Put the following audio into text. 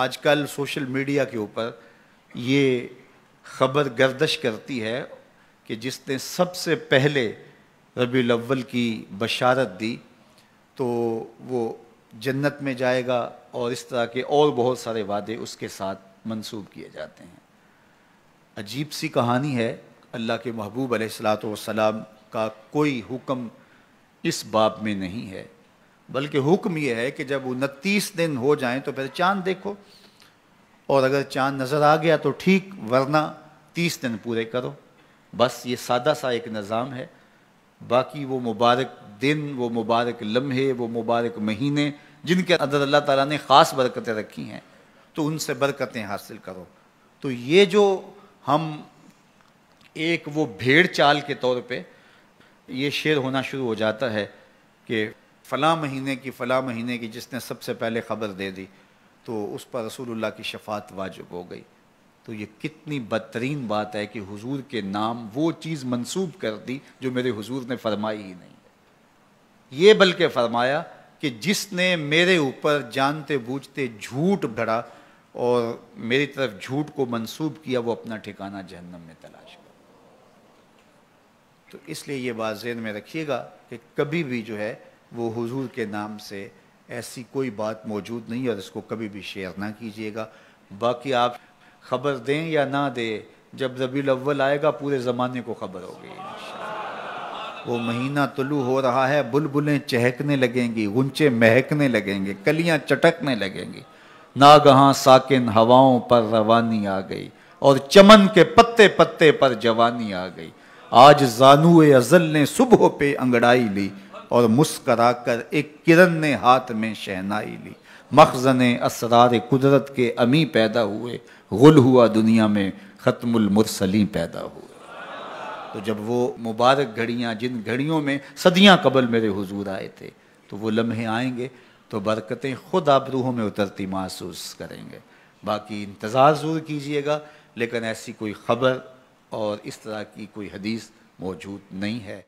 आजकल social media के ऊपर ये खबर गर्दश करती है कि जिसने सबसे पहले रबी अव्वल की बशारत दी तो वो जन्नत में जाएगा और इस तरह के और बहुत सारे वादे उसके साथ मंसूब किए जाते हैं अजीब सी कहानी है अल्लाह के महबूब अलैहिस्सलाम का कोई हुक्म इस बाब में नहीं है बल्कि हुक्म यह है कि जब उनतीस दिन हो जाएं तो फिर चांद देखो और अगर चांद नज़र आ गया तो ठीक वरना तीस दिन पूरे करो बस ये सादा सा एक निज़ाम है बाकी वो मुबारक दिन वो मुबारक लम्हे वो मुबारक महीने जिनके अंदर अल्लाह ताला ने ख़ास बरकतें रखी हैं तो उनसे बरकतें हासिल करो तो ये जो हम एक वो भेड़ चाल के तौर पे ये शेर होना शुरू हो जाता है कि फ़लाँ महीने की फ़लाँ महीने की जिसने सबसे पहले ख़बर दे दी तो उस पर रसूलुल्लाह की शफात वाजिब हो गई तो ये कितनी बदतरीन बात है कि हुजूर के नाम वो चीज़ मंसूब कर दी जो मेरे हुजूर ने फरमाई ही नहीं ये बल्कि फरमाया कि जिसने मेरे ऊपर जानते बूझते झूठ भरा और मेरी तरफ झूठ को मंसूब किया वो अपना ठिकाना जहन्नम में तलाश कर तो इसलिए ये बात जेन में रखिएगा कि कभी भी जो है वो हुजूर के नाम से ऐसी कोई बात मौजूद नहीं और इसको कभी भी शेयर ना कीजिएगा बाकी आप खबर दें या ना दें जब रबी अव्वल आएगा पूरे ज़माने को खबर होगी वो महीना तुलू हो रहा है बुलबुलें चहकने लगेंगी गुंचे महकने लगेंगे कलियां चटकने लगेंगी नागहाँ साकिन हवाओं पर रवानी आ गई और चमन के पत्ते पत्ते पर जवानी आ गई आज जानू अजल ने सुबह पे अंगड़ाई ली और मुस्करा कर एक किरण ने हाथ में शहनाई ली मखजन असरार कुदरत के अमी पैदा हुए गुल हुआ दुनिया में ख़त्मसली पैदा हुए तो जब वो मुबारक घड़ियाँ जिन घड़ियों में सदियाँ कबल मेरे हुजूर आए थे तो वो लम्हे आएंगे तो बरकतें खुद आप रूहों में उतरती महसूस करेंगे बाकी इंतज़ार ज़रूर कीजिएगा लेकिन ऐसी कोई ख़बर और इस तरह की कोई हदीस मौजूद नहीं है